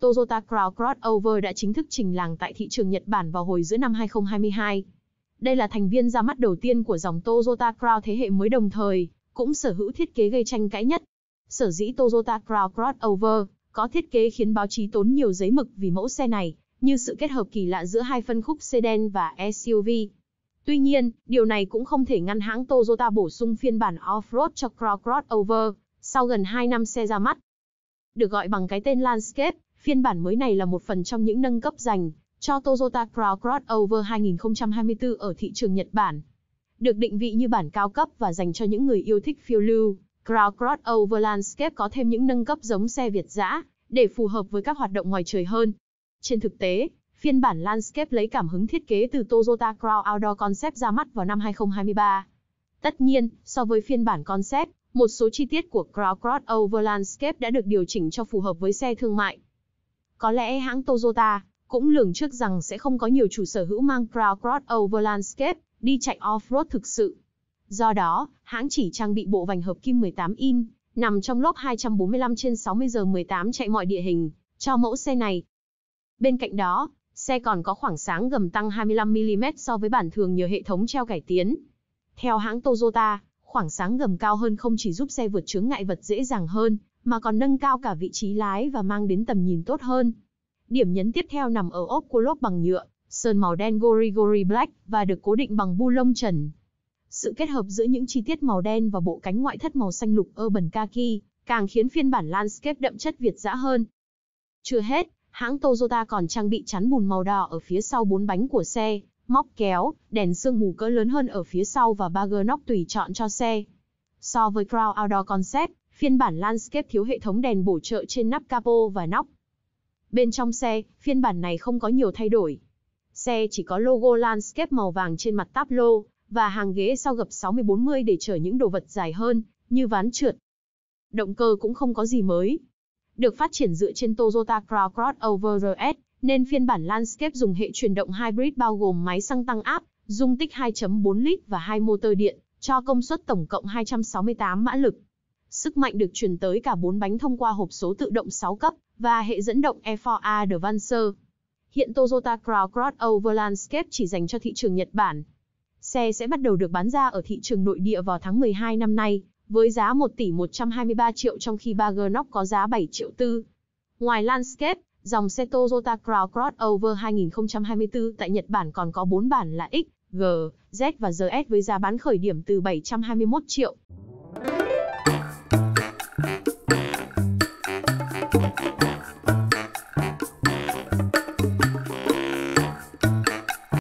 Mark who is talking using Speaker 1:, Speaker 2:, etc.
Speaker 1: Toyota Crown Crossover đã chính thức trình làng tại thị trường Nhật Bản vào hồi giữa năm 2022. Đây là thành viên ra mắt đầu tiên của dòng Toyota Crown thế hệ mới đồng thời, cũng sở hữu thiết kế gây tranh cãi nhất. Sở dĩ Toyota Crown Crossover có thiết kế khiến báo chí tốn nhiều giấy mực vì mẫu xe này, như sự kết hợp kỳ lạ giữa hai phân khúc sedan và SUV. Tuy nhiên, điều này cũng không thể ngăn hãng Toyota bổ sung phiên bản off-road cho Crossover sau gần 2 năm xe ra mắt. Được gọi bằng cái tên Landscape, phiên bản mới này là một phần trong những nâng cấp dành cho Toyota Crossover 2024 ở thị trường Nhật Bản. Được định vị như bản cao cấp và dành cho những người yêu thích phiêu lưu, Crossover Landscape có thêm những nâng cấp giống xe Việt dã để phù hợp với các hoạt động ngoài trời hơn. Trên thực tế, Phiên bản Landscape lấy cảm hứng thiết kế từ Toyota Crown Outdoor Concept ra mắt vào năm 2023. Tất nhiên, so với phiên bản Concept, một số chi tiết của Crown Crossover Landscape đã được điều chỉnh cho phù hợp với xe thương mại. Có lẽ hãng Toyota cũng lường trước rằng sẽ không có nhiều chủ sở hữu mang Crown Crossover Landscape đi chạy off-road thực sự. Do đó, hãng chỉ trang bị bộ vành hợp kim 18 in, nằm trong lốp 245 trên 60 giờ 18 chạy mọi địa hình, cho mẫu xe này. Bên cạnh đó, Xe còn có khoảng sáng gầm tăng 25mm so với bản thường nhờ hệ thống treo cải tiến. Theo hãng Toyota, khoảng sáng gầm cao hơn không chỉ giúp xe vượt chướng ngại vật dễ dàng hơn, mà còn nâng cao cả vị trí lái và mang đến tầm nhìn tốt hơn. Điểm nhấn tiếp theo nằm ở ốp của lốp bằng nhựa, sơn màu đen Gorigori Black và được cố định bằng bu lông trần. Sự kết hợp giữa những chi tiết màu đen và bộ cánh ngoại thất màu xanh lục Urban Khaki càng khiến phiên bản Landscape đậm chất Việt dã hơn. Chưa hết, hãng Toyota còn trang bị chắn bùn màu đỏ ở phía sau bốn bánh của xe, móc kéo, đèn sương mù cỡ lớn hơn ở phía sau và ba gơ nóc tùy chọn cho xe. So với Crown Outdoor Concept, phiên bản Landscape thiếu hệ thống đèn bổ trợ trên nắp capo và nóc. Bên trong xe, phiên bản này không có nhiều thay đổi. Xe chỉ có logo Landscape màu vàng trên mặt táp lô, và hàng ghế sau gập 60-40 để chở những đồ vật dài hơn, như ván trượt. Động cơ cũng không có gì mới, được phát triển dựa trên Toyota Crown Crossover RS, nên phiên bản Landscape dùng hệ chuyển động hybrid bao gồm máy xăng tăng áp, dung tích 2.4 lít và hai motor điện, cho công suất tổng cộng 268 mã lực. Sức mạnh được truyền tới cả bốn bánh thông qua hộp số tự động 6 cấp và hệ dẫn động E4A Devancer. Hiện Toyota Crown Crossover Landscape chỉ dành cho thị trường Nhật Bản. Xe sẽ bắt đầu được bán ra ở thị trường nội địa vào tháng 12 năm nay với giá 1 tỷ 123 triệu trong khi 3 có giá 7 triệu tư. Ngoài Landscape, dòng xe Toyota Crown Crossover 2024 tại Nhật Bản còn có 4 bản là X, G, Z và ZS với giá bán khởi điểm từ 721 triệu